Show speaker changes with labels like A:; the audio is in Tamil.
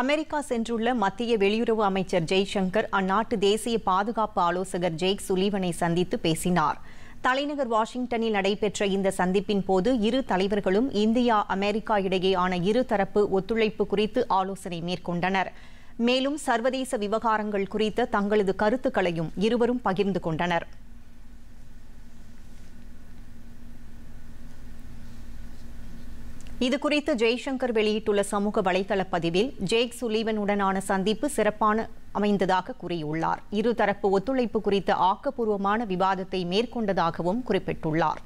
A: அமெரிக்கா சென்றுள்ள மத்திய வெளியுறவு அமைச்சர் ஜெய்சங்கர் அந்நாட்டு தேசிய பாதுகாப்பு ஆலோசகர் ஜெய்க் சுலீவனை சந்தித்து பேசினார் தலைநகர் வாஷிங்டனில் நடைபெற்ற இந்த சந்திப்பின் போது இரு தலைவர்களும் இந்தியா அமெரிக்கா இடையேயான இருதரப்பு ஒத்துழைப்பு குறித்து ஆலோசனை மேற்கொண்டனர் மேலும் சர்வதேச விவகாரங்கள் குறித்த தங்களது கருத்துக்களையும் இருவரும் பகிர்ந்து கொண்டனர் இது குறித்து ஜெய்சங்கர் வெளியிட்டுள்ள சமூக வலைதள பதிவில் ஜேக் சுலீவனுடனான சந்திப்பு சிறப்பான அமைந்ததாக கூறியுள்ளார் இருதரப்பு ஒத்துழைப்பு குறித்த ஆக்கப்பூர்வமான விவாதத்தை மேற்கொண்டதாகவும் குறிப்பிட்டுள்ளார்